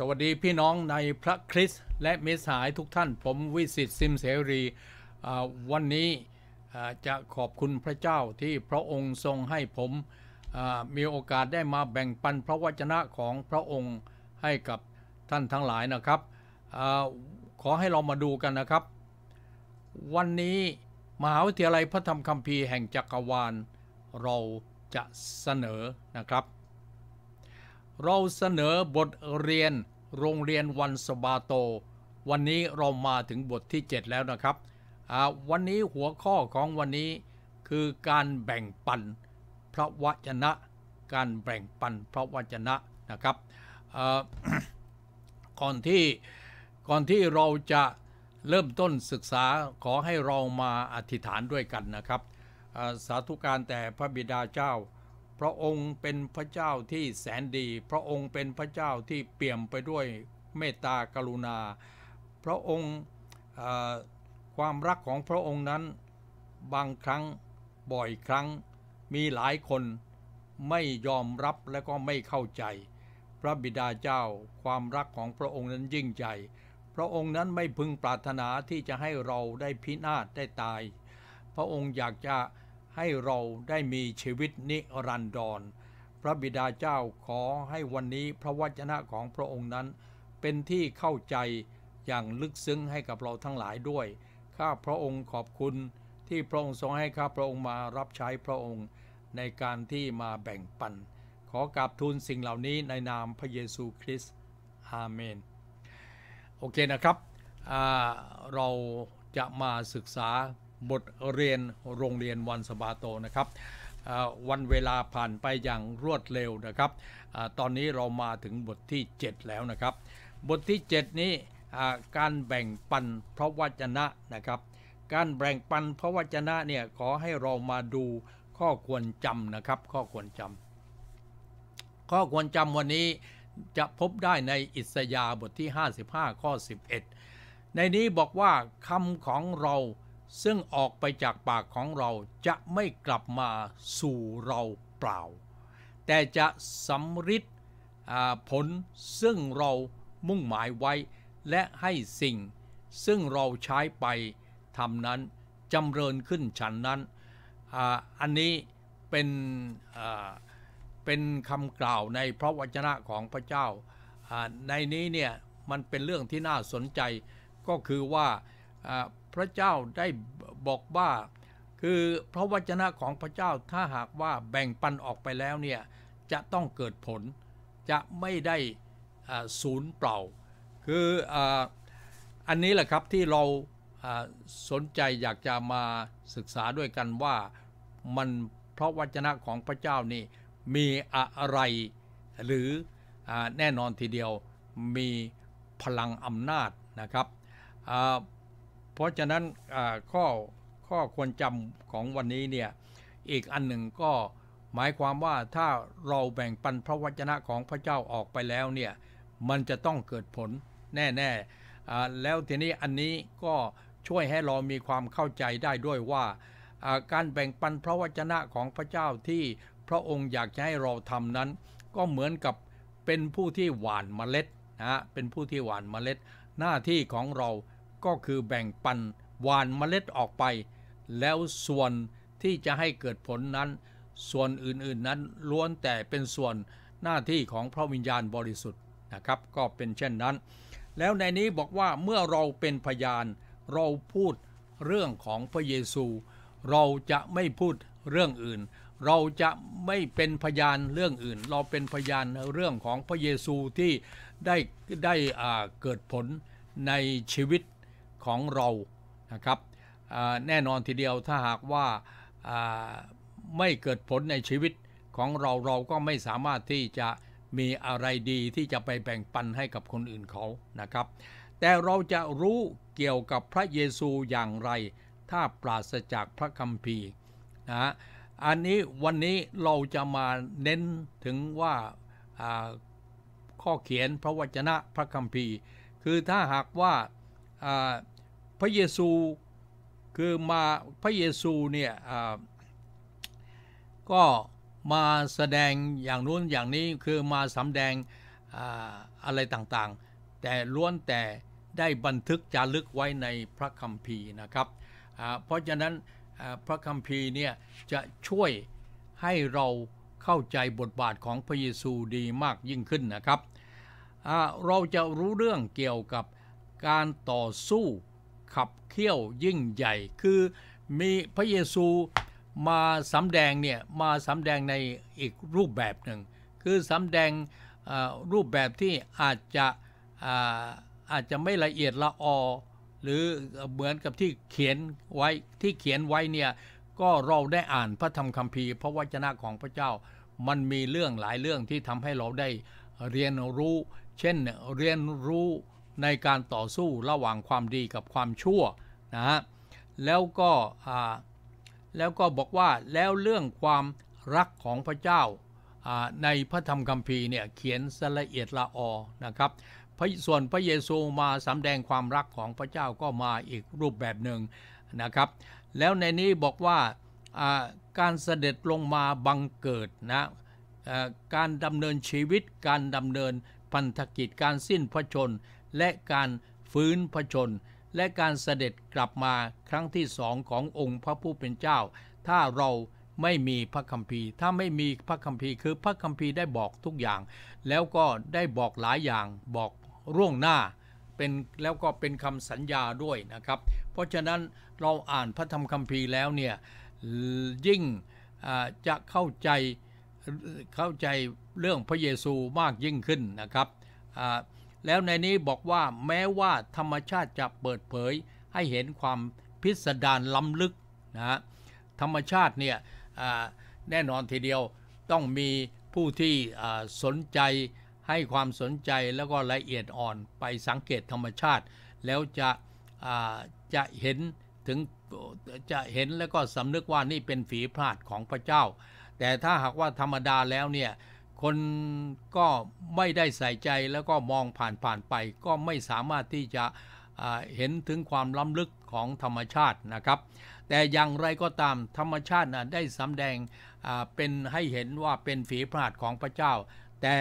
สวัสดีพี่น้องในพระคริสต์และเมสายทุกท่าน ผมวิสิตซิมเสรีวันนี้จะขอบคุณพระเจ้าที่พระองค์ทรงให้ผมมีโอกาสได้มาแบ่งปันพระวจนะของพระองค์ให้กับท่านทั้งหลายนะครับอขอให้เรามาดูกันนะครับ วันนี้ มหาวิทยาลัยพระธรรมคัมภีร์แห่งจักรวาลเราจะเสนอนะครับเราเสนอบทเรียนโรงเรียนวันสบาโต วันนี้เรามาถึงบทที่ 7 แล้วนะครับ วันนี้หัวข้อของวันนี้คือการแบ่งปันพระวจนะ การแบ่งปันพระวจนะนะครับก่อนที่ก่อนที่เราจะเริ่มต้นศึกษาขอให้เรามาอธิษฐานด้วยกันนะครับ สาธุการแต่พระบิดาเจ้าพระองค์เป็นพระเจ้าที่แสนดี พระองค์เป็นพระเจ้าที่เปี่ยมไปด้วยเมตตากรุณา พระองค์ความรักของพระองค์นั้นบางครั้งบ่อยครั้งมีหลายคนไม่ยอมรับและก็ไม่เข้าใจ พระบิดาเจ้าความรักของพระองค์นั้นยิ่งใหญ่ พระองค์นั้นไม่พึงปรารถนาที่จะให้เราได้พินาศได้ตาย พระองค์อยากจะให้เราได้มีชีวิตนิรันดร พระบิดาเจ้าขอให้วันนี้พระวจนะของพระองค์นั้น เป็นที่เข้าใจอย่างลึกซึ้งให้กับเราทั้งหลายด้วย ข้าพระองค์ขอบคุณที่พระองค์ทรงให้ข้าพระองค์มารับใช้พระองค์ในการที่มาแบ่งปันขอกราบทูลสิ่งเหล่านี้ในนามพระเยซูคริสต์อาเมนโอเคนะครับเราจะมาศึกษาบทเรียนโรงเรียนวันสบาโตนะครับวันเวลาผ่านไปอย่างรวดเร็วนะครับอตอนนี้เรามาถึงบทที่ 7 แล้วนะครับ บทที่ 7 นี้การแบ่งปันพระวจนะนะครับ การแบ่งปันพระวจนะเนี่ยขอให้เรามาดูข้อควรจำนะครับข้อควรจำข้อควรจำวันนี้จะพบได้ในอิสยาบทที่ 55 ข้อ 11 ในนี้บอกว่าคำของเราซึ่งออกไปจากปากของเราจะไม่กลับมาสู่เราเปล่า แต่จะสำริดผลซึ่งเรามุ่งหมายไว้และให้สิ่ง ซึ่งเราใช้ไปทำนั้นจำเริญขึ้นฉันนั้นออันนี้เป็นเป็นคำกล่าวในพระวจนะของพระเจ้าในนี้เนี่ยมันเป็นเรื่องที่น่าสนใจก็คือว่าพระเจ้าได้บอกว่าคือพระวจนะของพระเจ้าถ้าหากว่าแบ่งปันออกไปแล้วเนี่ยจะต้องเกิดผลจะไม่ได้ศูนย์เปล่า คืออันนี้แหละครับ ที่เราสนใจอยากจะมาศึกษาด้วยกันว่ามันพระวจนะของพระเจ้านี่มีอะไรหรืออแน่นอนทีเดียวมีพลังอำนาจนะครับเพราะฉะนั้นข้อข้อควรจำของวันนี้เนี่ยอีกอันหนึ่งก็หมายความว่าถ้าเราแบ่งปันพระวจนะของพระเจ้าออกไปแล้วเนี่ยมันจะต้องเกิดผลแน่ๆแล้วทีนี้อันนี้ก็ช่วยให้เรามีความเข้าใจได้ด้วยว่าการแบ่งปันพระวจนะของพระเจ้าที่พระองค์อยากจะให้เราทำนั้น ก็เหมือนกับเป็นผู้ที่หว่านเมล็ดนะเป็นผู้ที่หว่านเมล็ด หน้าที่ของเราก็คือแบ่งปันหวานเมล็ดออกไป แล้วส่วนที่จะให้เกิดผลนั้นส่วนอื่นๆนั้นล้วนแต่เป็นส่วนหน้าที่ของพระวิญญาณบริสุทธิ์นะครับก็เป็นเช่นนั้น แล้วในนี้บอกว่าเมื่อเราเป็นพยานเราพูดเรื่องของพระเยซู เราจะไม่พูดเรื่องอื่น เราจะไม่เป็นพยานเรื่องอื่น เราเป็นพยานเรื่องของพระเยซูที่ได้ได้เกิดผลในชีวิตของเรา นะครับ แน่นอนทีเดียวถ้าหากว่าไม่เกิดผลในชีวิตของเรา เราก็ไม่สามารถที่จะมีอะไรดีที่จะไปแบ่งปันให้กับคนอื่นเขา นะครับ แต่เราจะรู้เกี่ยวกับพระเยซูอย่างไร ถ้าปราศจากพระคัมภีร์นะ อันนี้วันนี้เราจะมาเน้นถึงว่าข้อเขียนพระวจนะพระคัมภีร์ คือถ้าหากว่าพระเยซูคือมาพระเยซูเนี่ยก็มาแสดงอย่างนู้นอย่างนี้คือมาสำแดงอะไรต่างๆ แต่ล้วนแต่ได้บันทึกจารึกไว้ในพระคัมภีร์นะครับ เพราะฉะนั้นพระคัมภีร์เนี่ยจะช่วยให้เราเข้าใจบทบาทของพระเยซูดีมากยิ่งขึ้นนะครับ เราจะรู้เรื่องเกี่ยวกับการต่อสู้ขับเคี่ยวยิ่งใหญ่คือมีพระเยซูมาสำแดงเนี่ยมาสำแดงในอีกรูปแบบหนึ่งคือสำแดงรูปแบบที่อาจจะอาจจะไม่ละเอียดละออ หรือเหมือนกับที่เขียนไว้ที่เขียนไว้เนี่ยก็เราได้อ่านพระธรรมคัมภีร์พระวจนะของพระเจ้ามันมีเรื่องหลายเรื่องที่ทำให้เราได้เรียนรู้ เช่นเรียนรู้ในการต่อสู้ระหว่างความดีกับความชั่วนะฮะแล้วก็แล้วก็บอกว่าแล้วเรื่องความรักของพระเจ้าในพระธรรมคัมภีร์เนี่ยเขียนสละเอียดละออนะครับส่วนพระเยซูมาสำแดงความรักของพระเจ้าก็มาอีกรูปแบบหนึ่งนะครับแล้วในนี้บอกว่าการเสด็จลงมาบังเกิดนะการดำเนินชีวิตการดำเนินพันธกิจการสิ้นพระชนและการฟื้นพระชนและการเสด็จกลับมาครั้งที่สองขององค์พระผู้เป็นเจ้า ถ้าเราไม่มีพระคัมภีร์ ถ้าไม่มีพระคัมภีร์คือพระคัมภีร์ได้บอกทุกอย่าง แล้วก็ได้บอกหลายอย่างบอกร่วงหน้าเป็นแล้วก็เป็นคำสัญญาด้วยนะครับ เพราะฉะนั้นเราอ่านพระธรรมคัมภีร์แล้วเนี่ยยิ่งจะเข้าใจเข้าใจเรื่องพระเยซูมากยิ่งขึ้นนะครับแล้วในนี้บอกว่าแม้ว่าธรรมชาติจะเปิดเผยให้เห็นความพิสดารล้ำลึกนะธรรมชาติเนี่ยแน่นอนทีเดียวต้องมีผู้ที่สนใจให้ความสนใจแล้วก็ละเอียดอ่อนไปสังเกตธรรมชาติ แล้วจะจะเห็นถึงจะเห็นแล้วก็สำนึกว่านี่เป็นฝีพลาดของพระเจ้า แต่ถ้าหากว่าธรรมดาแล้วเนี่ยคนก็ไม่ได้ใส่ใจแล้วก็มองผ่านผ่านไป ก็ไม่สามารถที่จะเห็นถึงความล้ำลึกของธรรมชาตินะครับ แต่อย่างไรก็ตามธรรมชาตินะได้สำแดงเป็นให้เห็นว่าเป็นฝีพระหัตถ์ของพระเจ้า แต่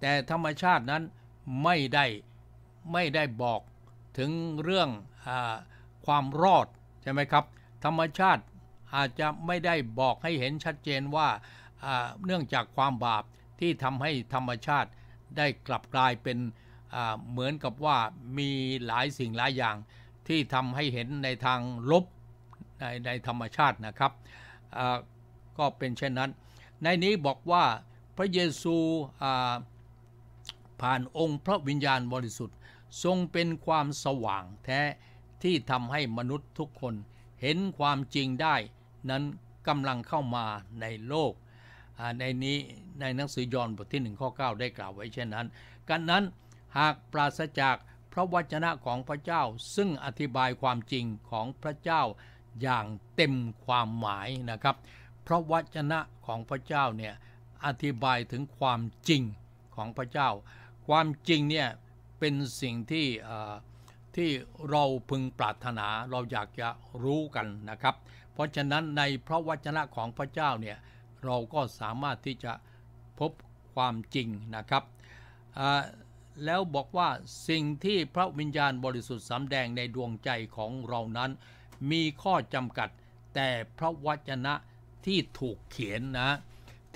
แต่ธรรมชาตินั้นไม่ได้ไม่ได้บอกถึงเรื่องอความรอดใช่ไหมครับ ธรรมชาติอาจจะไม่ได้บอกให้เห็นชัดเจนว่าเนื่องจากความบาปที่ทำให้ธรรมชาติได้กลับกลายเป็นเหมือนกับว่ามีหลายสิ่งหลายอย่าง ที่ทำให้เห็นในทางลบในในธรรมชาตินะครับก็เป็นเช่นนั้น ในนี้บอกว่าพระเยซูผ่านองค์พระวิญญาณบริสุทธิ์ ทรงเป็นความสว่างแท้ที่ทำให้มนุษย์ทุกคนเห็นความจริงได้นั้นกำลังเข้ามาในโลกในนี้ในหนังสือยอห์นบทที่ 1 ข้อ 9 ได้กล่าวไว้เช่นนั้นกันนั้นหากปราศจากพระวจนะของพระเจ้าซึ่งอธิบายความจริงของพระเจ้าอย่างเต็มความหมายนะครับพระวจนะของพระเจ้าเนี่ยอธิบายถึงความจริงของพระเจ้า ความจริงเนี่ย เป็นสิ่งที่ที่เราพึงปรารถนาเราอยากจะรู้กันนะครับเพราะฉะนั้นในพระวจนะของพระเจ้าเนี่ยเราก็สามารถที่จะพบความจริงนะครับ แล้วบอกว่าสิ่งที่พระวิญญาณบริสุทธิ์สำแดงในดวงใจของเรานั้น มีข้อจำกัดแต่พระวจนะที่ถูกเขียนนะ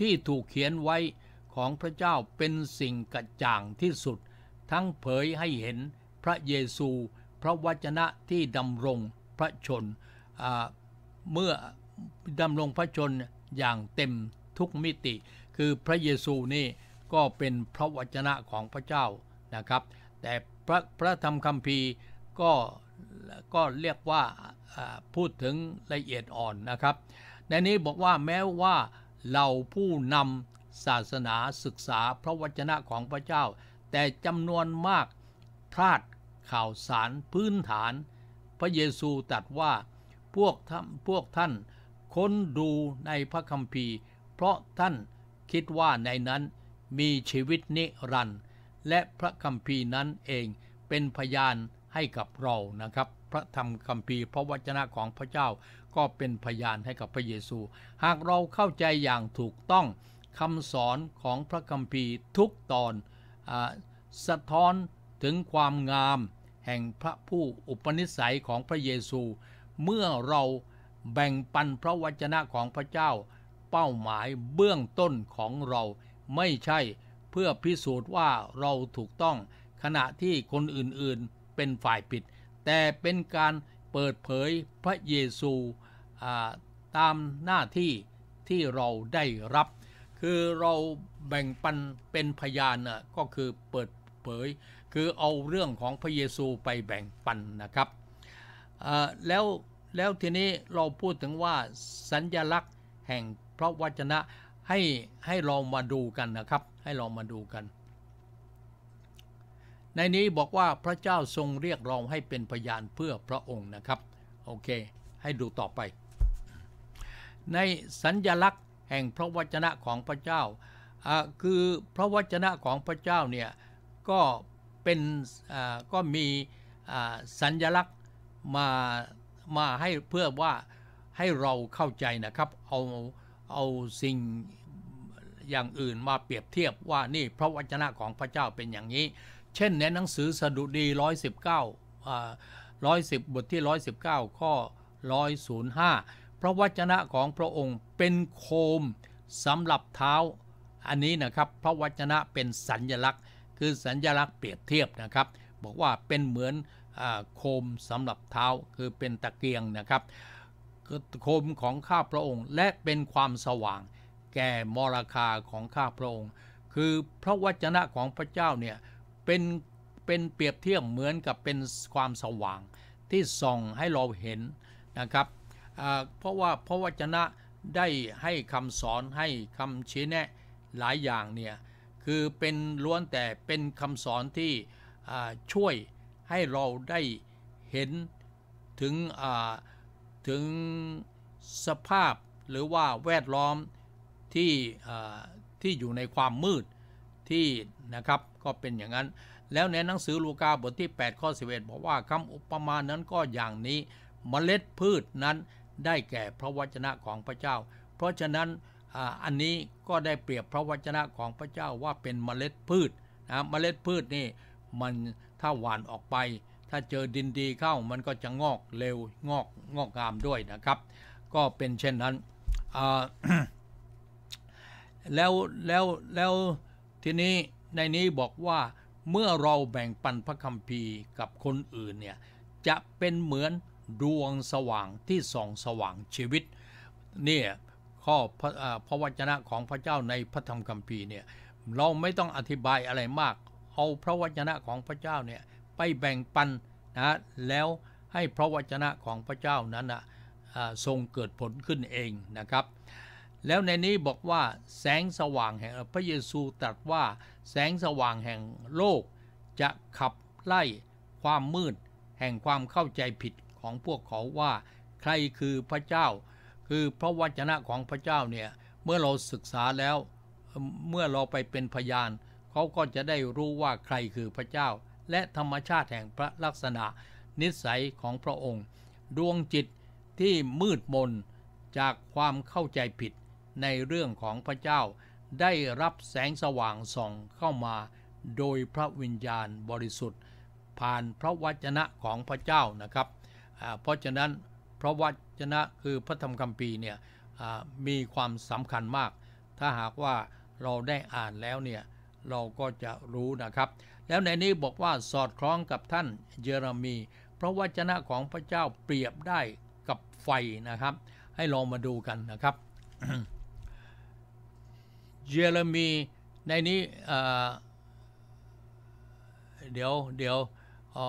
ที่ถูกเขียนไว้ของพระเจ้าเป็นสิ่งกระจ่างที่สุด ทั้งเผยให้เห็นพระเยซู พระวจนะที่ดำรงพระชน เมื่อดำรงพระชนอย่างเต็มทุกมิติ คือพระเยซูนี่ก็เป็นพระวจนะของพระเจ้านะครับ แต่พระพระธรรมคัมภีร์ก็ก็เรียกว่าพูดถึงละเอียดอ่อนนะครับ ในนี้บอกว่าแม้ว่าเราผู้นำศาสนาศึกษาพระวจนะของพระเจ้า แต่จำนวนมากพลาดข่าวสารพื้นฐานพระเยซูตรัสว่าพวกท่านพวกท่านค้นดูในพระคัมภีร์ เพราะท่านคิดว่าในนั้นมีชีวิตนิรันดร์และพระคัมภีร์นั้นเองเป็นพยานให้กับเรานะครับพระธรรมคัมภีร์พระวจนะของพระเจ้า ก็เป็นพยานให้กับพระเยซู หากเราเข้าใจอย่างถูกต้องคำสอนของพระคัมภีร์ทุกตอนอสะท้อนถึงความงามแห่งพระผู้อุปนิสัยของพระเยซูเมื่อเราแบ่งปันพระวจนะของพระเจ้าเป้าหมายเบื้องต้นของเราไม่ใช่เพื่อพิสูจน์ว่าเราถูกต้องขณะที่คนอื่น ๆเป็นฝ่ายผิดแต่เป็นการเปิดเผยพระเยซูตามหน้าที่ที่เราได้รับ คือเราแบ่งปันเป็นพยานน่ะก็คือเปิดเผยคือเอาเรื่องของพระเยซูไปแบ่งปันนะครับ แล้วแล้วทีนี้เราพูดถึงว่าสัญญลักษณ์แห่งพระวจนะให้ให้ลองมาดูกันนะครับ ให้ลองมาดูกัน ในนี้บอกว่าพระเจ้าทรงเรียกร้องให้เป็นพยานเพื่อพระองค์นะครับโอเคให้ดูต่อไป ในสัญญลักษณ์ แห่งพระวจนะของพระเจ้าคือพระวจนะของพระเจ้าเนี่ยก็เป็นก็มีสัญญลักษณ์มามาให้เพื่อว่าให้เราเข้าใจนะครับ เอา เอาสิ่งอย่างอื่นมาเปรียบเทียบว่านี่พระวจนะของพระเจ้าเป็นอย่างนี้ เช่นในหนังสือ สดุดี 119อ่า110 บทที่ 119ข้อ105 พระวจนะของพระองค์เป็นโคมสำหรับเท้าอันนี้นะครับ พระวจนะเป็นสัญญลักษณ์ คือสัญญลักษณ์เปรียบเทียบนะครับ บอกว่าเป็นเหมือนโคมสำหรับเท้าคือเป็นตะเกียงนะครับโคมของข้าพระองค์ และเป็นความสว่าง แก่มรคาของข้าพระองค์ คือพระวจนะของพระเจ้าเนี่ยเป็นเป็นเปรียบเทียบเหมือนกับเป็นความสว่างที่ส่องให้เราเห็นนะครับเพราะว่าพระวจนะได้ให้คำสอนให้คำชี้แนะหลายอย่างเนี่ย คือเป็นล้วนแต่เป็นคำสอนที่ช่วยให้เราได้เห็นถึงถึงสภาพหรือว่าแวดล้อมที่ที่อยู่ในความมืด ที่นะครับก็เป็นอย่างนั้น แล้วในหนังสือลูกาบทที่ 8 ข้อ11บอกว่าคำอุปมานั้นก็อย่างนี้มเมล็ดพืชนั้นได้แก่พระวจนะของพระเจ้า เพราะฉะนั้นอันนี้ก็ได้เปรียบพระวจนะของพระเจ้าว่าเป็นมเมล็ดพืชนะมเมล็ดพืชนี่มันถ้าหวานออกไปถ้าเจอดินดีเข้ามันก็จะงอกเร็ว งอกงอกงามด้วยนะครับ ก็เป็นเช่นนั้นแล้วแล้วแล้วทีนี้ในนี้บอกว่าเมื่อเราแบ่งปันพระคัมภีร์กับคนอื่นเนี่ย จะเป็นเหมือนดวงสว่างที่ส่องสว่างชีวิต เนี่ยข้อพระพระวจนะของพระเจ้าในพระธรรมคัมภีร์เนี่ยเราไม่ต้องอธิบายอะไรมากเอาพระวจนะของพระเจ้าเนี่ยไปแบ่งปันนะแล้วให้พระวจนะของพระเจ้านั้นนะทรงเกิดผลขึ้นเองนะครับ แล้วในนี้บอกว่าแสงสว่างแห่งพระเยซูตรัสว่าแสงสว่างแห่งโลก จะขับไล่ความมืดแห่งความเข้าใจผิดของพวกเขาว่า ใครคือพระเจ้า คือพระวจนะของพระเจ้าเนี่ยเมื่อเราศึกษาแล้วเมื่อเราไปเป็นพยานเขาก็จะได้รู้ว่าใครคือพระเจ้าและธรรมชาติแห่งพระลักษณะ นิสัยของพระองค์ดวงจิตที่มืดมนจากความเข้าใจผิดในเรื่องของพระเจ้าได้รับแสงสว่างส่องเข้ามาโดยพระวิญญาณบริสุทธิ์ ผ่านพระวจนะของพระเจ้านะครับ เพราะฉะนั้นพระวจนะคือพระธรรมคัมภีร์เนี่ยมีความสำคัญมากถ้าหากว่าเราได้อ่านแล้วเนี่ยเราก็จะรู้นะครับ แล้วในนี้บอกว่าสอดคล้องกับท่านเยเรมี เพราะวจนะของพระเจ้าเปรียบได้กับไฟนะครับ ให้ลองมาดูกันนะครับเยเรมีในนี้เดี๋ยวเดี๋ยว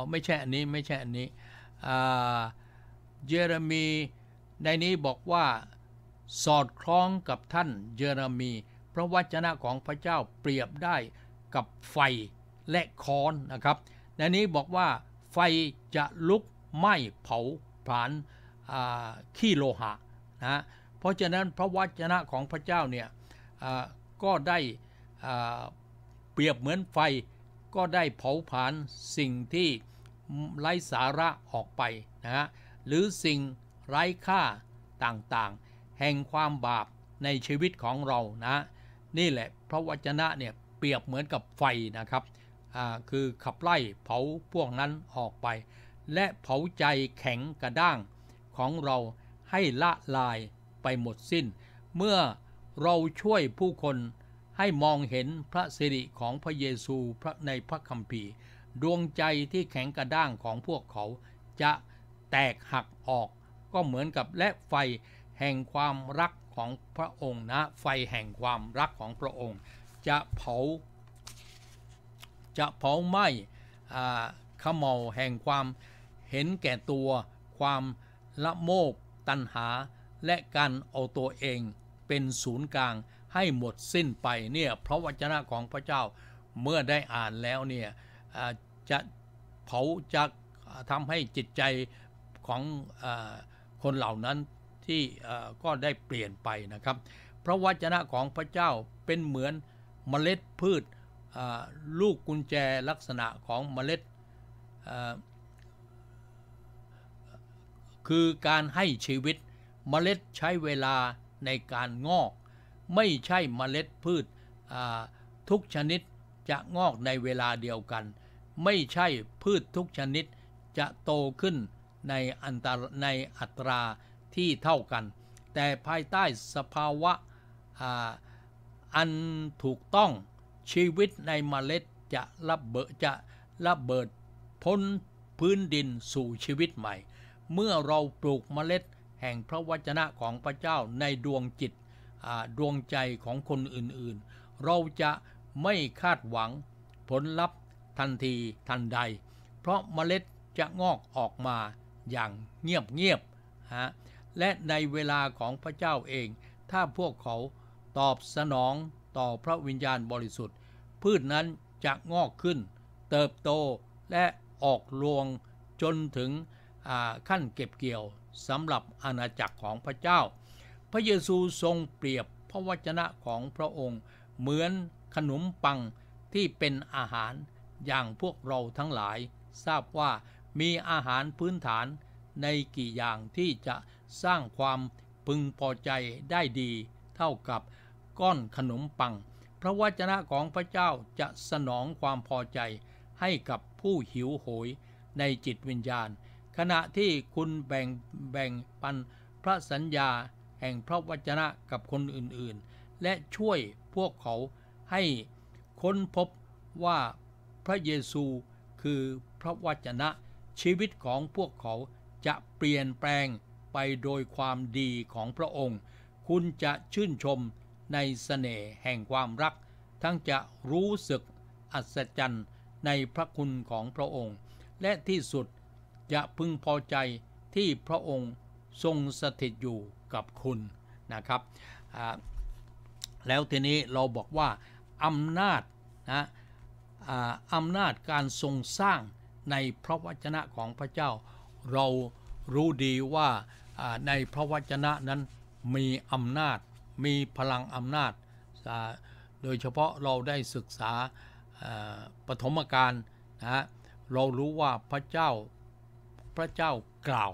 ไม่ใช่อันนี้ไม่ใช่อันนี้เยเรมีในนี้บอกว่าสอดคล้องกับท่านเยเรมีพระวจนะของพระเจ้าเปรียบได้กับไฟและค้อนนะครับ ในนี้บอกว่าไฟจะลุกไหม้เผาผลาญขี้โลหะนะ เพราะฉะนั้นพระวจนะของพระเจ้าเนี่ยก็ได้เปรียบเหมือนไฟก็ได้เผาผลาญสิ่งที่ไร้สาระออกไปนะฮะ หรือสิ่งไร้ค่าต่าง ๆ แห่งความบาปในชีวิตของเรานะนี่แหละพระวจนะเนี่ยเปรียบเหมือนกับไฟนะครับ คือขับไล่เผาพวกนั้นออกไป และเผาใจแข็งกระด้างของเราให้ละลายไปหมดสิ้น เมื่อเราช่วยผู้คนให้มองเห็นพระสิริของพระเยซูพระในพระคัมภีร์ดวงใจที่แข็งกระด้างของพวกเขาจะแตกหักออก ก็เหมือนกับและไฟแห่งความรักของพระองค์นะไฟแห่งความรักของพระองค์ จะเผาจะเผาไหม้ขมเาแห่งความเห็นแก่ตัวความละโมบตัณหาและการเอาตัวเองเป็นศูนย์กลางให้หมดสิ้นไปเนี่ยพระวจนะของพระเจ้าเมื่อได้อ่านแล้วเนี่ยจะเผาจะทำให้จิตใจของคนเหล่านั้นที่ก็ได้เปลี่ยนไปนะครับพระวจนะของพระเจ้าเป็นเหมือนเมล็ดพืชลูกกุญแจลักษณะของเมล็ดคือการให้ชีวิตเมล็ดใช้เวลาในการงอก ไม่ใช่เมล็ดพืชทุกชนิดจะงอกในเวลาเดียวกัน ไม่ใช่พืชทุกชนิดจะโตขึ้นในอันตรในอัตราที่เท่ากัน แต่ภายใต้สภาวะอันถูกต้องชีวิตในเมล็ดจะระเบิดจะระเบิดพ้นพื้นดินสู่ชีวิตใหม่ เมื่อเราปลูกเมล็ดแห่งพระวจนะของพระเจ้าในดวงจิตดวงใจของคนอื่นๆ เราจะไม่คาดหวังผลลัพธ์ทันทีทันใด เพราะเมล็ดจะงอกออกมาอย่างเงียบๆฮะและในเวลาของพระเจ้าเอง ถ้าพวกเขาตอบสนองต่อพระวิญญาณบริสุทธิ์ พืชนั้นจะงอกขึ้น เติบโตและออกรวงจนถึงขั้นเก็บเกี่ยวสำหรับอาณาจักรของพระเจ้า พระเยซูทรงเปรียบพระวจนะของพระองค์ เหมือนขนมปังที่เป็นอาหารอย่างพวกเราทั้งหลาย ทราบว่ามีอาหารพื้นฐานในกี่อย่างที่จะสร้างความพึงพอใจได้ดี เท่ากับก้อนขนมปัง พระวจนะของพระเจ้าจะสนองความพอใจ ให้กับผู้หิวโหยในจิตวิญญาณ ขณะที่คุณแบ่งแบ่งปันพระสัญญาแห่งพระวจนะกับคนอื่นๆ และช่วยพวกเขาให้ค้นพบว่าพระเยซูคือพระวจนะ ชีวิตของพวกเขาจะเปลี่ยนแปลงไปโดยความดีของพระองค์ คุณจะชื่นชมในสเสน่ห์แห่งความรัก ทั้งจะรู้สึกอัศจรรย์ในพระคุณของพระองค์ และที่สุดจะพึงพอใจที่พระองค์ทรงสถิตอยู่กับคุณนะครับ แล้วทีนี้เราบอกว่าอำนาจนะอำนาจการทรงสร้างในพระวจนะของพระเจ้า เรารู้ดีว่าในพระวจนะนั้นมีอำนาจมีพลังอำนาจ โดยเฉพาะเราได้ศึกษาปฐมกาลนะเรารู้ว่าพระเจ้าพระเจ้ากล่าว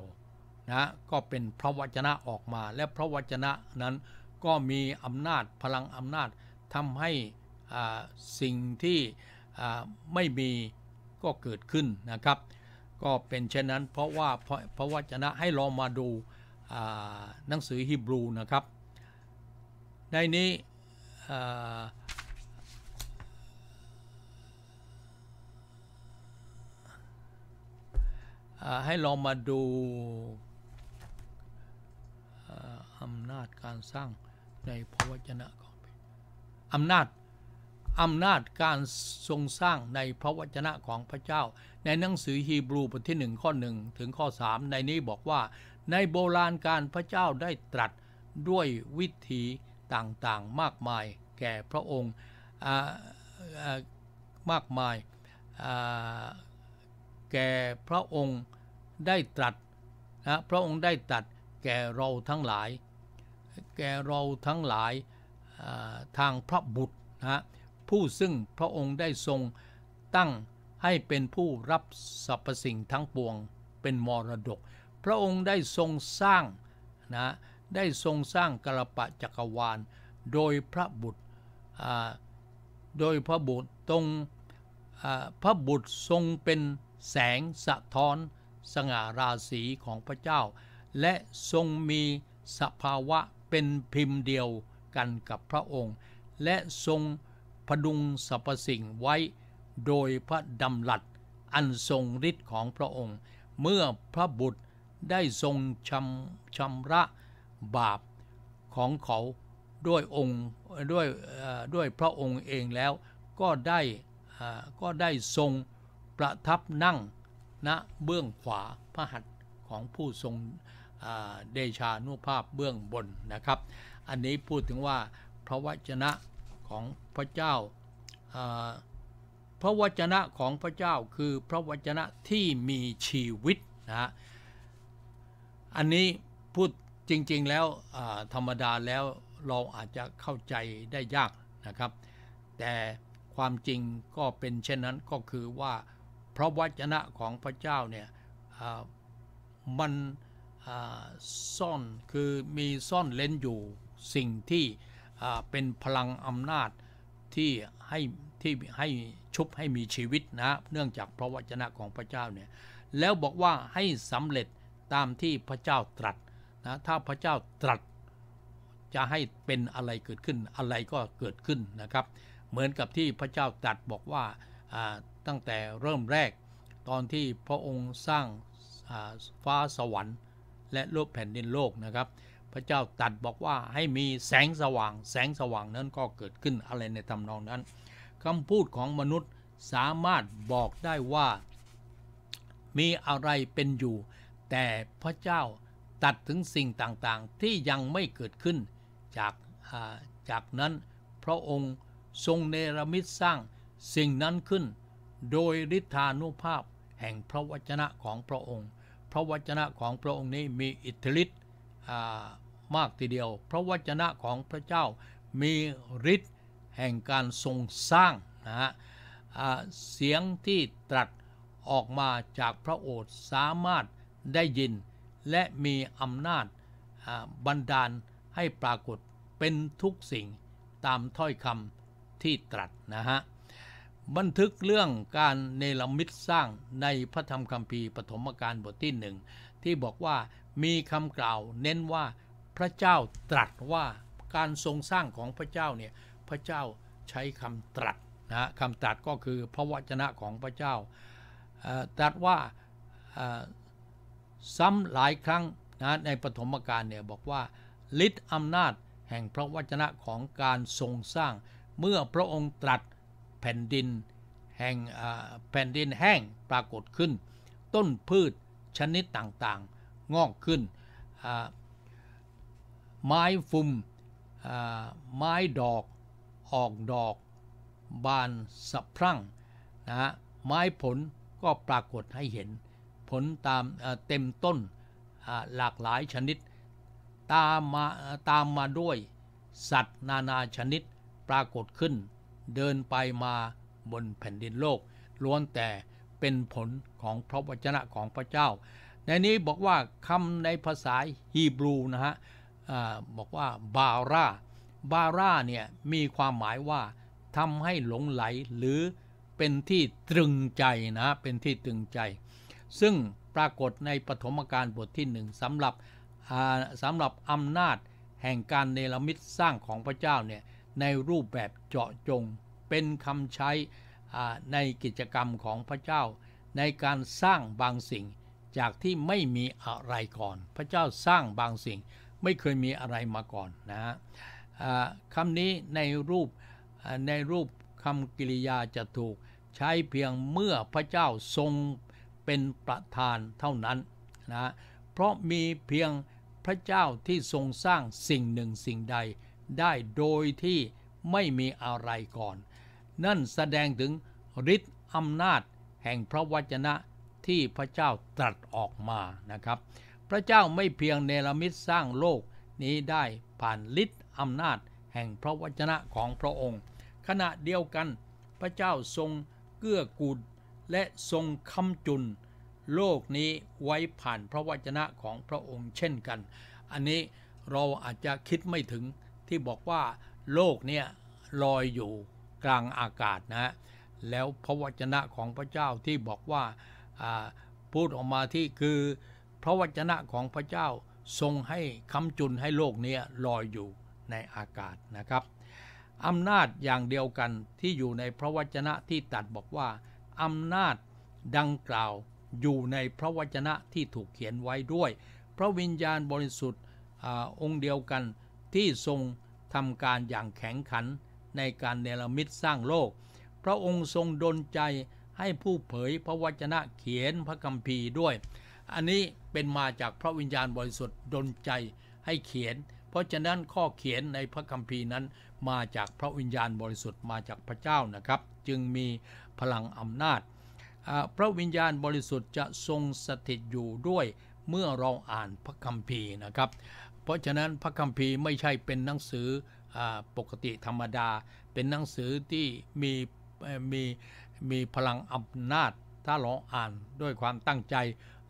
นะก็เป็นพระวจนะออกมา และพระวจนะนั้นก็มีอำนาจพลังอำนาจทำให้สิ่งที่ไม่มีก็เกิดขึ้นนะครับ ก็เป็น เช่นนั้นเพราะว่าพระวจนะให้เรามาดูหนังสือฮิบรูนะครับ ในนี้ ให้ลองมาดูอำนาจการสร้างในพระวจนะของพระอำนาจอำนาจการทรงสร้างในพระวจนะของพระเจ้า ในหนังสือฮีบรูบทที่ 1 ข้อ 1 ถึงข้อ 3 ในนี้บอกว่าในโบราณการพระเจ้าได้ตรัสด้วยวิธีต่างๆมากมาย แก่พระองค์มากมายแก่พระองค์ได้ตรัสนะพระองค์ได้ตรัสแก่เราทั้งหลาย แก่เราทั้งหลายทางพระบุตรนะผู้ซึ่งพระองค์ได้ทรงตั้งให้เป็นผู้รับสรรพสิ่งทั้งปวงเป็นมรดกพระองค์ได้ทรงสร้างนะได้ทรงสร้างกระปะจักรวาล โดยพระบุตรโดยพระบุตรตรงพระบุตรทรงเป็นแสงสะท้อนสง่าราศีของพระเจ้าและทรงมีสภาวะเป็นพิมพ์เดียวกันกับพระองค์ และทรงพดุงสรรพสิ่งไว้โดยพระดำรัสอันทรงฤทธิ์ของพระองค์ เมื่อพระบุตรได้ทรงชำชำระบาปของเขาด้วยองค์ด้วยด้วยพระองค์เองแล้วก็ได้ก็ได้ทรงประทับนั่งณนะเบื้องขวาพระหัตถ์ของผู้ทรงเดชานุภาพเบื้องบนนะครับ อันนี้พูดถึงว่าพระวจนะของพระเจ้า พระวจนะของพระเจ้าคือพระวจนะที่มีชีวิตนะอันนี้ พูดจริงๆ แล้วธรรมดาแล้วเราอาจจะเข้าใจได้ยากนะครับแต่ความจริงก็เป็นเช่นนั้นก็คือว่าพระวจนะของพระเจ้าเนี่ยมันซ่อนคือมีซ่อนเลนอยู่สิ่งที่เป็นพลังอำนาจที่ให้ที่ให้ชุบให้มีชีวิตนะเนื่องจากพระวจนะของพระเจ้าเนี่ยแล้วบอกว่าให้สำเร็จตามที่พระเจ้าตรัสนะถ้าพระเจ้าตรัสจะให้เป็นอะไรเกิดขึ้นอะไรก็เกิดขึ้นนะครับเหมือนกับที่พระเจ้าตรัสบอกว่าตั้งแต่เริ่มแรกตอนที่พระองค์สร้างฟ้าสวรรค์ และโลกแผ่นดินโลกนะครับพระเจ้าตรัสบอกว่าให้มีแสงสว่าง แสงสว่างนั้นก็เกิดขึ้นอะไรในทำนองนั้นคำพูดของมนุษย์สามารถบอกได้ว่ามีอะไรเป็นอยู่แต่พระเจ้าตัดถึงสิ่งต่างๆที่ยังไม่เกิดขึ้น จากจากนั้นพระองค์ทรงเนรมิตสร้างสิ่งนั้นขึ้นโดยฤทธานุภาพแห่งพระวจนะของพระองค์ พระวจนะของพระองค์นี้มีอิทธิฤทธิ์มากทีเดียว พระวจนะของพระเจ้ามีฤทธิ์แห่งการทรงสร้างนะฮะเสียงที่ตรัสออกมาจากพระโอษฐ์สามารถได้ยินและมีอำนาจบันดาลให้ปรากฏเป็นทุกสิ่งตามถ้อยคำที่ตรัสนะฮะบันทึกเรื่องการเนรมิตสร้างในพระธรรมคัมภีร์ปฐมกาลบทที่หนึ่งที่บอกว่ามีคำกล่าว เน้นว่าพระเจ้าตรัสว่าการทรงสร้างของพระเจ้าเนี่ยพระเจ้าใช้คำตรัสนะคำตรัสก็คือพระวจนะของพระเจ้าตรัสว่าซ้ำหลายครั้งนะในปฐมกาลเนี่ยบอกว่าฤทธิ์อำนาจแห่งพระวจนะของการทรงสร้าง เมื่อพระองค์ตรัสแผ่นดินแห่งแผ่นดินแห้งปรากฏขึ้น ต้นพืชชนิดต่างๆงอกขึ้น ไม้ฟุมไม้ดอก ออกดอก บานสะพรั่งนะไม้ผลก็ปรากฏให้เห็นผลตามเต็มต้นหลากหลายชนิดตามมาตามมาด้วยสัตว์นานาชนิดปรากฏขึ้น เดินไปมาบนแผ่นดินโลกล้วนแต่เป็นผลของพระวจนะของพระเจ้า ในนี้บอกว่าคำในภาษาฮีบรูนะฮะบอกว่าบาร่าบาร่าเนี่ยมีความหมายว่าทำให้หลงไหลหรือเป็นที่ตรึงใจนะเป็นที่ตรึงใจซึ่งปรากฏในปฐมกาลบทที่หนึ่งสำหรับสำหรับอำนาจแห่งการเนรมิตสร้างของพระเจ้าเนี่ยในรูปแบบเจาะจงเป็นคำใช้ในกิจกรรมของพระเจ้า ในการสร้างบางสิ่ง จากที่ไม่มีอะไรก่อนพระเจ้าสร้างบางสิ่งไม่เคยมีอะไรมาก่อนนะฮะคำนี้ในรูปในรูปคำกิริยาจะถูกใช้เพียงเมื่อพระเจ้าทรงเป็นประธานเท่านั้นนะ เพราะมีเพียงพระเจ้าที่ทรงสร้างสิ่งหนึ่งสิ่งใดได้โดยที่ไม่มีอะไรก่อน นั่นแสดงถึงฤทธิ์อำนาจแห่งพระวจนะที่พระเจ้าตรัสออกมานะครับ พระเจ้าไม่เพียงเนรมิตสร้างโลกนี้ได้ผ่านฤทธิ์อำนาจแห่งพระวจนะของพระองค์ ขณะเดียวกันพระเจ้าทรงเกื้อกูลและทรงคำจุนโลกนี้ไว้ผ่านพระวจนะของพระองค์เช่นกัน อันนี้เราอาจจะคิดไม่ถึงที่บอกว่า โลกเนี่ยลอยอยู่กลางอากาศนะฮะ แล้วพระวจนะของพระเจ้าที่บอกว่าพูดออกมาที่คือ พระวจนะของพระเจ้าทรงให้คำจุนให้โลกนี้ลอยอยู่ในอากาศนะครับอำนาจอย่างเดียวกันที่อยู่ในพระวจนะที่ตัดบอกว่าอำนาจดังกล่าวอยู่ในพระวจนะที่ถูกเขียนไว้ด้วย พระวิญญาณบริสุทธิ์อองค์เดียวกันที่ทรงทำการอย่างแข็งขันในการเนรมิตสร้างโลกพระองค์ทรงดลใจให้ผู้เผยพระวจนะเขียนพระคัมภีร์ด้วย อันนี้เป็นมาจากพระวิญญาณบริสุทธิ์ดลใจให้เขียน เพราะฉะนั้นข้อเขียนในพระคัมภีร์นั้น มาจากพระวิญญาณบริสุทธิ์มาจากพระเจ้านะครับ จึงมีพลังอำนาจ พระวิญญาณบริสุทธิ์จะทรงสถิตอยู่ด้วยเมื่อเราอ่านพระคัมภีร์นะครับเพราะฉะนั้นพระคัมภีร์ไม่ใช่เป็นหนังสือปกติธรรมดา เป็นหนังสือที่มีมีมีพลังอำนาจถ้าเราอ่านด้วยความตั้งใจ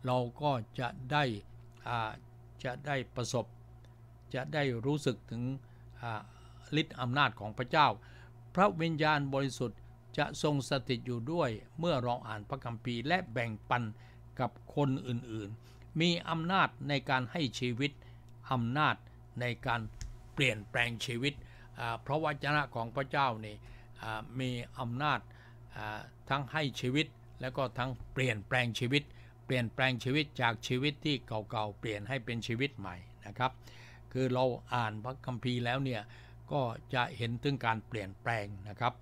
เราก็จะได้จะได้ประสบจะได้รู้สึกถึงฤทธิ์อำนาจของพระเจ้า พระวิญญาณบริสุทธิ์จะทรงสถิตอยู่ด้วยเมื่อเราอ่านพระคัมภีร์และแบ่งปันกับคนอื่นๆ มีอำนาจในการให้ชีวิตอำนาจในการเปลี่ยนแปลงชีวิต เพราะวจนะของพระเจ้านี่มีอำนาจทั้งให้ชีวิต แล้วก็ทั้งเปลี่ยนแปลงชีวิต เปลี่ยนแปลงชีวิตจากชีวิตที่เก่าๆ เปลี่ยนให้เป็นชีวิตใหม่นะครับ คือเราอ่านพระคัมภีร์แล้วเนี่ย ก็จะเห็นถึงการเปลี่ยนแปลงนะครับ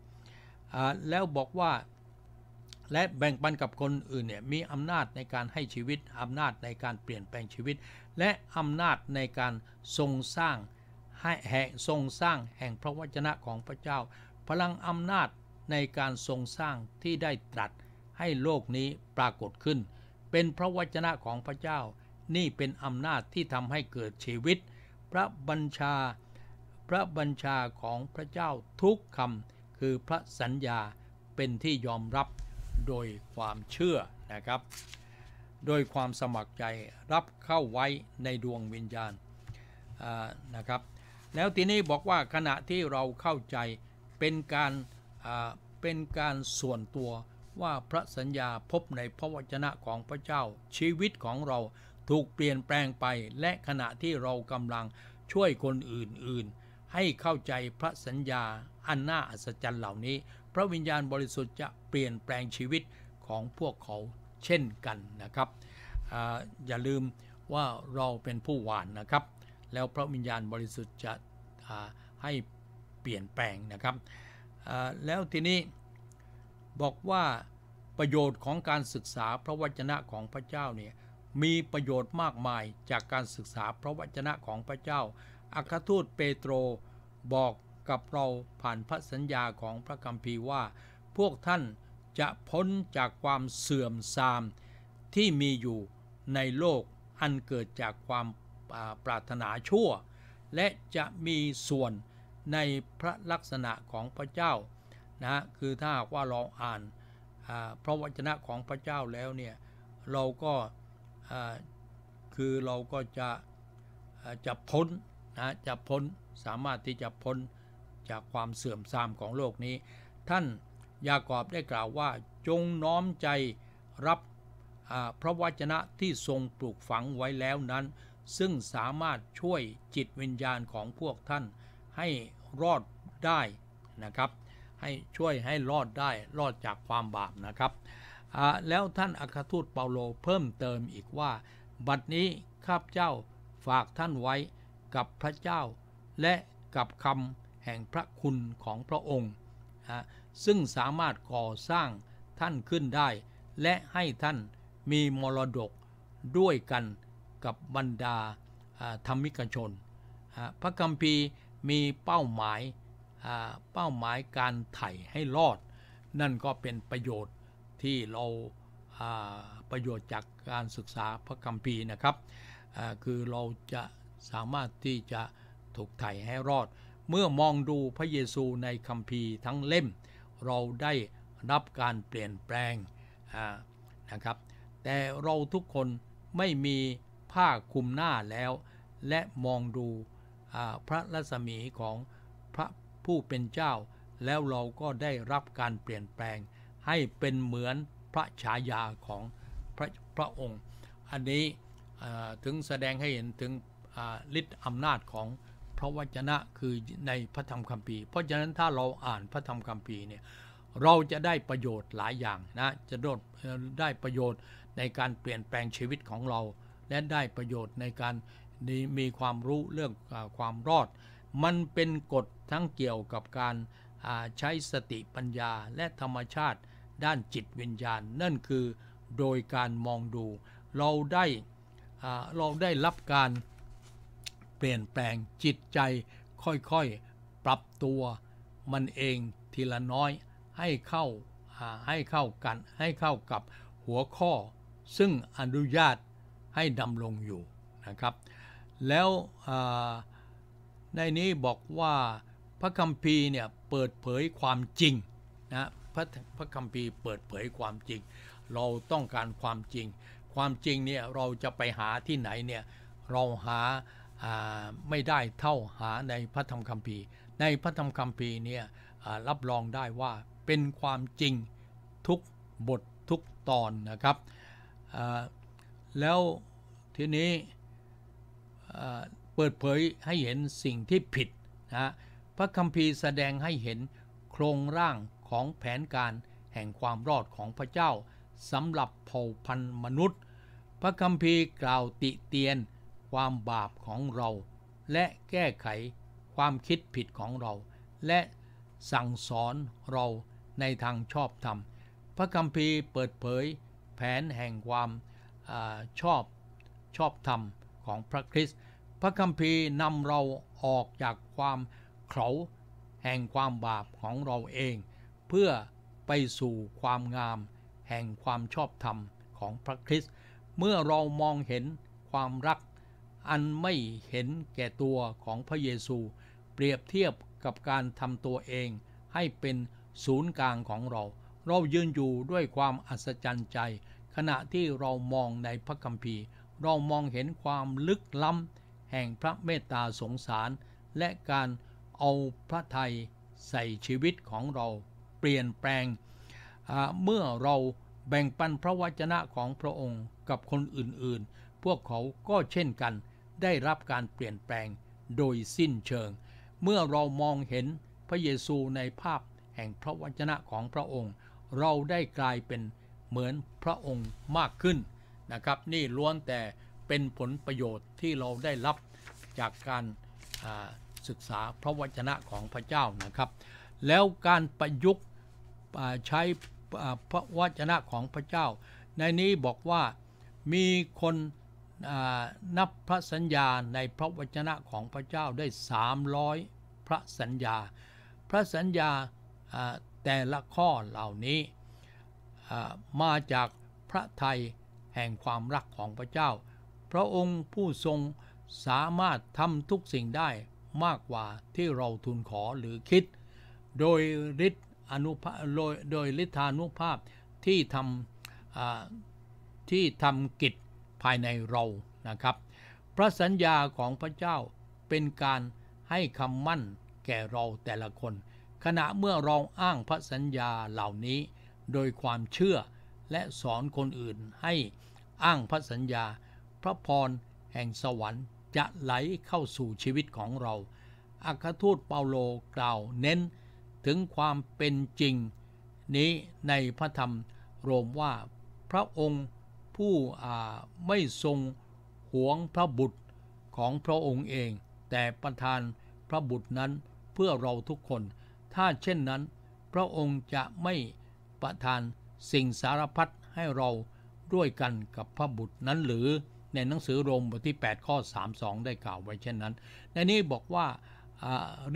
แล้วบอกว่าและแบ่งปันกับคนอื่นเนี่ยมีอำนาจในการให้ชีวิตอำนาจในการเปลี่ยนแปลงชีวิต และอำนาจในการทรงสร้างให้แห่งทรงสร้างแห่งพระวจนะของพระเจ้า พลังอำนาจในการทรงสร้างที่ได้ตรัสให้โลกนี้ปรากฏขึ้น เป็นพระวจนะของพระเจ้านี่เป็นอำนาจที่ทำให้เกิดชีวิต พระบัญชาพระบัญชาของพระเจ้าทุกคำคือพระสัญญาเป็นที่ยอมรับโดยความเชื่อนะครับ โดยความสมัครใจรับเข้าไว้ในดวงวิญญาณนะครับแล้วทีนี้บอกว่าขณะที่เราเข้าใจเป็นการเป็นการส่วนตัวว่าพระสัญญาพบในพระวจนะของพระเจ้าชีวิตของเราถูกเปลี่ยนแปลงไปและขณะที่เรากำลังช่วยคนอื่นให้เข้าใจพระสัญญาอันน่าอัศจรรย์เหล่านี้ พระวิญญาณบริสุทธิ์จะเปลี่ยนแปลงชีวิตของพวกเขาเช่นกันนะครับออย่าลืมว่าเราเป็นผู้หวานนะครับ แล้วพระวิญญาณบริสุทธิ์จะให้เปลี่ยนแปลงนะครับแล้วทีนี้บอกว่าประโยชน์ของการศึกษาพระวจนะของพระเจ้าเนี่ยมีประโยชน์มากมายจากการศึกษาพระวจนะของพระเจ้าอัครทูตเปโตร บอกกับเราผ่านพระสัญญาของพระคัมภีร์ว่า พวกท่านจะพ้นจากความเสื่อมทราม ที่มีอยู่ในโลกอันเกิดจากความปรารถนาชั่ว และจะมีส่วนในพระลักษณะของพระเจ้านะคือถ้าว่าเราอ่านพระวจนะของพระเจ้าแล้วเนี่ยเราก็คือ เราก็จะ จะพ้นนะจะพ้น สามารถที่จะพ้นจากความเสื่อมทรามของโลกนี้ ท่านยากอบได้กล่าวว่าจงน้อมใจรับพระวจนะที่ทรงปลูกฝังไว้แล้วนั้น ซึ่งสามารถช่วยจิตวิญญาณของพวกท่านให้รอดได้นะครับ ให้ช่วยให้รอดได้รอดจากความบาปนะครับ แล้วท่านอัคาทูตเปาโลเพิ่มเติมอีกว่า บัดนี้ข้าพเจ้าฝากท่านไว้กับพระเจ้าและกับคำแห่งพระคุณของพระองค์นะซึ่งสามารถก่อสร้างท่านขึ้นได้และให้ท่านมีมรดกด้วยกันกับบรรดาธรรมิกชน พระคัมภีร์มีเป้าหมายเป้าหมายการไถ่ให้รอด นั่นก็เป็นประโยชน์ที่เราประโยชน์จากการศึกษาพระคัมภีร์นะครับ คือเราจะสามารถที่จะถูกไถ่ให้รอด เมื่อมองดูพระเยซูในคัมภีร์ทั้งเล่ม เราได้ รับการเปลี่ยนแปลงนะครับแต่เราทุกคนไม่มีผ้าคลุมหน้าแล้ว และมองดูพระรัศมีของพระผู้เป็นเจ้า แล้วเราก็ได้รับการเปลี่ยนแปลงให้เป็นเหมือนพระฉายาของพระพระองค์ อันนี้ถึงแสดงให้เห็นถึงฤทธิ์อำนาจของพระวจนะคือในพระธรรมคัมภีร์ เพราะฉะนั้นถ้าเราอ่านพระธรรมคัมภีร์เนี่ยเราจะได้ประโยชน์หลายอย่างนะ จะได้ประโยชน์ในการเปลี่ยนแปลงชีวิตของเรา และได้ประโยชน์ในการมีความรู้เรื่องความรอด มันเป็นกฎทั้งเกี่ยวกับการใช้สติปัญญา และธรรมชาติ ด้านจิตวิญญาณนั่นคือโดยการมองดู เราได้เราได้รับการปลี่ยนแปลงจิตใจค่อยๆ ปรับตัวมันเองทีละน้อยให้เข้าให้เข้ากัน ให้เข้ากับหัวข้อ ซึ่งอนุญาตให้ดำรงอยู่นะครับแล้วในนี้บอกว่าพระคัมภีร์เนี่ยเปิดเผยความจริงนะพระพระคัมภีร์เปิดเผยความจริง เราต้องการความจริง ความจริงเนี่ยเราจะไปหาที่ไหนเนี่ยเราหาไม่ได้เท่าหาในพระธรรมคัมภีร์ ในพระธรรมคัมภีร์เนี่ยรับรองได้ว่าเป็นความจริงทุกบททุกตอนนะครับแล้วทีนี้เปิดเผยให้เห็นสิ่งที่ผิดนะพระคัมภีร์แสดงให้เห็นโครงร่างของแผนการแห่งความรอดของพระเจ้าสำหรับเผ่าพันธุ์มนุษย์ พระคัมภีร์กล่าวติเตียนความบาปของเรา และแก้ไขความคิดผิดของเรา และสั่งสอนเราในทางชอบธรรม พระคัมภีร์เปิดเผยแผนแห่งความอชอบชอบธรรมของพระคริสต์พระคัมภีร์นำเราออกจากความเขาแห่งความบาปของเราเอง เพื่อไปสู่ความงามแห่งความชอบธรรมของพระคริสต์เมื่อเรามองเห็นความรักอันไม่เห็นแก่ตัวของพระเยซู เปรียบเทียบกับการทำตัวเองให้เป็นศูนย์กลางของเราเรายืนอยู่ด้วยความอัศจรรย์ใจ ขณะที่เรามองในพระคัมภีร์ เรามองเห็นความลึกล้ำแห่งพระเมตตาสงสาร และการเอาพระทัยใส่ชีวิตของเรา เปลี่ยนแปลงเมื่อเราแบ่งปันพระวจนะของพระองค์กับคนอื่นๆ พวกเขาก็เช่นกันได้รับการเปลี่ยนแปลงโดยสิ้นเชิง เมื่อเรามองเห็นพระเยซูในภาพแห่งพระวจนะของพระองค์ เราได้กลายเป็นเหมือนพระองค์มากขึ้นนะครับนี่ล้วนแต่เป็นผลประโยชน์ที่เราได้รับจากการศึกษาพระวจนะของพระเจ้านะครับ แล้วการประยุกต์ใช้พระวจนะของพระเจ้า ในนี้บอกว่ามีคนนับพระสัญญาในพระวจนะของพระเจ้าได้ 300 พระสัญญา พระสัญญาแต่ละข้อเหล่านี้ มาจากพระทัยแห่งความรักของพระเจ้า พระองค์ผู้ทรงสามารถทำทุกสิ่งได้มากกว่าที่เราทูลขอหรือคิด โดยฤทธิอนุภาพโดยฤทธานุภาพที่ทำที่ทำกิจภายในเรานะครับ พระสัญญาของพระเจ้าเป็นการให้คำมั่นแก่เราแต่ละคน ขณะเมื่อเราอ้างพระสัญญาเหล่านี้โดยความเชื่อและสอนคนอื่นให้อ้างพระสัญญา พระพรแห่งสวรรค์ จะไหลเข้าสู่ชีวิตของเราอาคาทูตเปาโลกล่าวเน้นถึงความเป็นจริงนี้ในพระธรรมโรมว่าพระองค์ผู้ไม่ทรงหวงพระบุตรของพระองค์เอง แต่ประทานพระบุตรนั้นเพื่อเราทุกคน ถ้าเช่นนั้น พระองค์จะไม่ประทานสิ่งสารพัดให้เราด้วยกันกับพระบุตรนั้น หรือในหนังสือโรมบทที่ 8ข้อ32 ได้กล่าวไว้เช่นนั้น ในนี้บอกว่า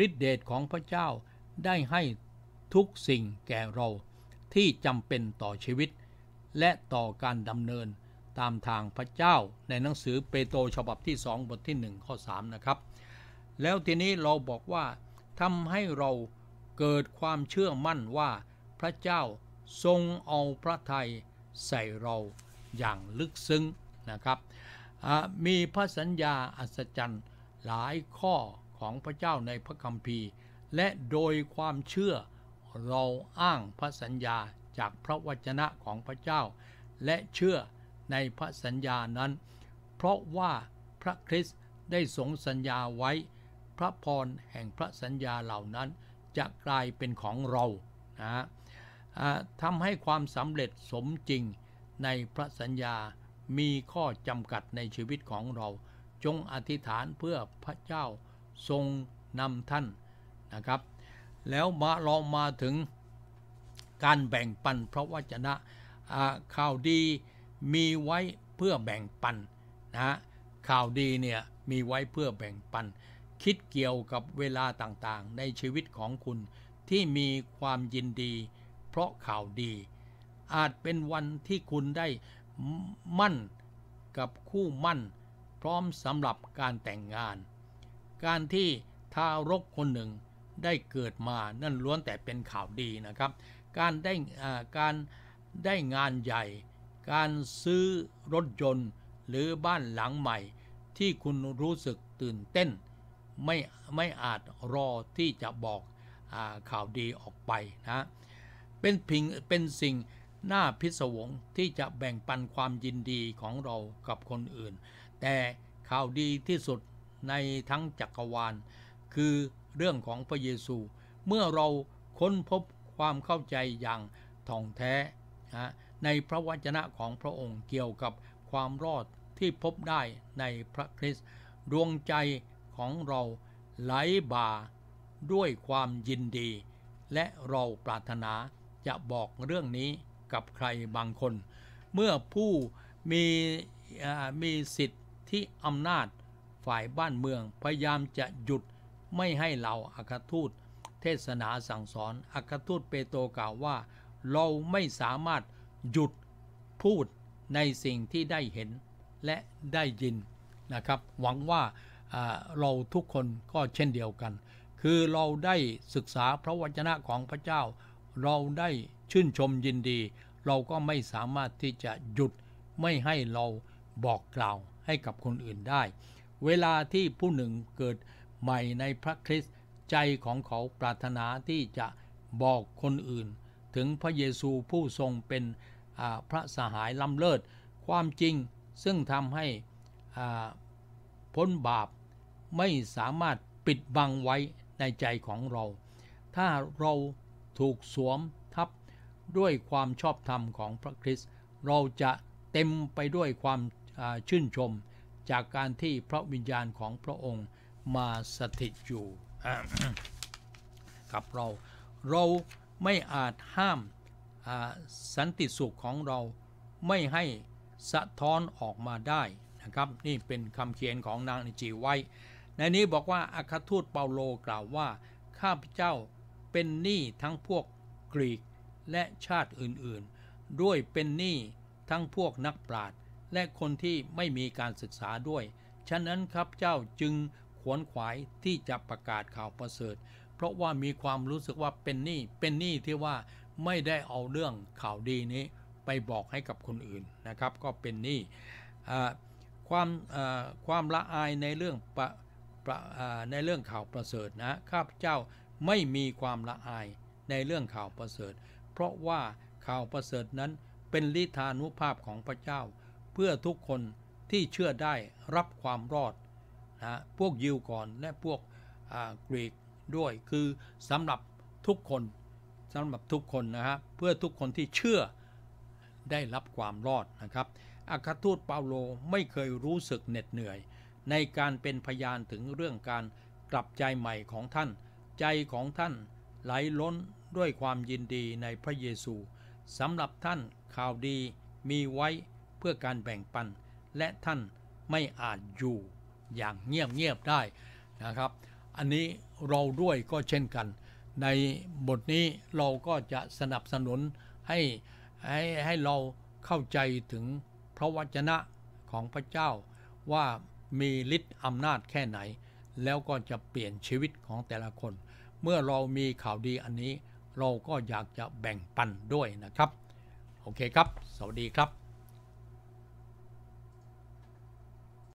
ฤทธิเดชของพระเจ้าได้ให้ทุกสิ่งแก่เราที่จำเป็นต่อชีวิตและต่อการดำเนินตามทางพระเจ้าในหนังสือเปโตรฉบับที่2บทที่1ข้อ3นะครับแล้วทีนี้เราบอกว่าทำให้เราเกิดความเชื่อมั่นว่าพระเจ้าทรงเอาพระทัยใส่เราอย่างลึกซึ้งนะครับมีพระสัญญาอัศจรรย์หลายข้อของพระเจ้าในพระคัมภีร์ และโดยความเชื่อเราอ้างพระสัญญาจากพระวจนะของพระเจ้า และเชื่อในพระสัญญานั้น เพราะว่าพระคริสต์ได้ทรงสัญญาไว้พระพรแห่งพระสัญญาเหล่านั้นจะกลายเป็นของเรานะทำให้ความสำเร็จสมจริงในพระสัญญามีข้อจำกัดในชีวิตของเรา จงอธิษฐานเพื่อพระเจ้าทรงนำท่านนะครับแล้วมาลองมาถึงการแบ่งปันพระวจนะข่าวดีมีไว้เพื่อแบ่งปันนะข่าวดีเนี่ยมีไว้เพื่อแบ่งปัน คิดเกี่ยวกับเวลาต่างๆ ในชีวิตของคุณที่มีความยินดี เพราะข่าวดี อาจเป็นวันที่คุณได้มั่นกับคู่มั่น พร้อมสำหรับการแต่งงาน การที่ทารกคนหนึ่งได้เกิดมานั่นล้วนแต่เป็นข่าวดีนะครับการได้การได้งานใหญ่ การซื้อรถยนต์หรือบ้านหลังใหม่ที่คุณรู้สึกตื่นเต้นไม่ไม่อาจรอที่จะบอกอข่าวดีออกไปนะเป็นพิงเป็นสิ่งน่าพิศวง ที่จะแบ่งปันความยินดีของเรากับคนอื่น แต่ข่าวดีที่สุดในทั้งจักรวาล คือเรื่องของพระเยซูเมื่อเราค้นพบความเข้าใจอย่างท่องแท้นะในพระวจนะของพระองค์เกี่ยวกับความรอดที่พบได้ในพระคริสต์ดวงใจของเราไหลบ่าด้วยความยินดี และเราปรารถนาจะบอกเรื่องนี้กับใครบางคน เมื่อผู้มีมีสิทธิ์ที่อำนาจฝ่ายบ้านเมือง พยายามจะหยุดไม่ให้เราอาคาทูตเทศนาสั่งสอนอัครทูตเปโตรกล่าวว่า เราไม่สามารถหยุดพูดในสิ่งที่ได้เห็นและได้ยิน นะ ครับ หวังว่าเราทุกคนก็เช่นเดียวกัน คือเราได้ศึกษาพระวจนะของพระเจ้า เราได้ชื่นชมยินดี เราก็ไม่สามารถที่จะหยุดไม่ให้เราบอกกล่าวให้กับคนอื่นได้ เวลาที่ผู้หนึ่งเกิดใหม่ในพระคริสตใจของเขาปรารถนาที่จะบอกคนอื่น ถึงพระเยซูผู้ทรงเป็นพระสหายล้ำเลิศความจริงซึ่งทำให้พ้นบาปไม่สามารถปิดบังไว้ในใจของเรา ถ้าเราถูกสวมทับด้วยความชอบธรรมของพระคริสต์เราจะเต็มไปด้วยความชื่นชมจากการที่พระวิญญาณของพระองค์มาสถิตอยู่กับเรา เราไม่อาจห้ามสันติสุขของเราไม่ให้สะท้อนออกมาได้นะครับนี่เป็นคำเขียนของนางนิจิไว้ ในนี้บอกว่าอาคาทูตเปาโลกล่าวว่า ข้าพเจ้าเป็นหนี้ทั้งพวกกรีกและชาติอื่นๆ ด้วยเป็นหนี้ทั้งพวกนักปราชญ์และคนที่ไม่มีการศึกษาด้วย ฉะนั้นข้าพเจ้าจึงขวนขวายที่จะประกาศข่าวประเสริฐ เพราะว่ามีความรู้สึกว่าเป็นหนี้เป็นหนี้ที่ว่าไม่ได้เอาเรื่องข่าวดีนี้ไปบอกให้กับคนอื่นนะครับ ก็เป็นหนี้ความความละอายในเรื่องประในเรื่องข่าวประเสริฐนะข้าพเจ้าไม่มีความละอายในเรื่องข่าวประเสริฐ เพราะว่าข่าวประเสริฐนั้นเป็นลิธานุภาพของพระเจ้า เพื่อทุกคนที่เชื่อได้รับความรอดนะพวกยิวก่อนและพวกกรีกด้วยคือสำหรับทุกคนสำหรับทุกคนนะฮะเพื่อทุกคนที่เชื่อได้รับความรอดนะครับอาคาทูตเปาโลไม่เคยรู้สึกเหน็ดเหนื่อย ในการเป็นพยานถึงเรื่องการกลับใจใหม่ของท่าน ใจของท่านไหลล้นด้วยความยินดีในพระเยซูสำหรับท่านข่าวดีมีไว้เพื่อการแบ่งปันและท่านไม่อาจอยู่อย่างเงียบเงียบได้นะครับ อันนี้เราด้วยก็เช่นกันในบทนี้เราก็จะสนับสนุนให้ให้ให้เราเข้าใจถึงพระวจนะของพระเจ้าว่ามีฤทธิ์อำนาจแค่ไหน แล้วก็จะเปลี่ยนชีวิตของแต่ละคน เมื่อเรามีข่าวดีอันนี้เราก็อยากจะแบ่งปันด้วยนะครับโอเคครับสวัสดีครับ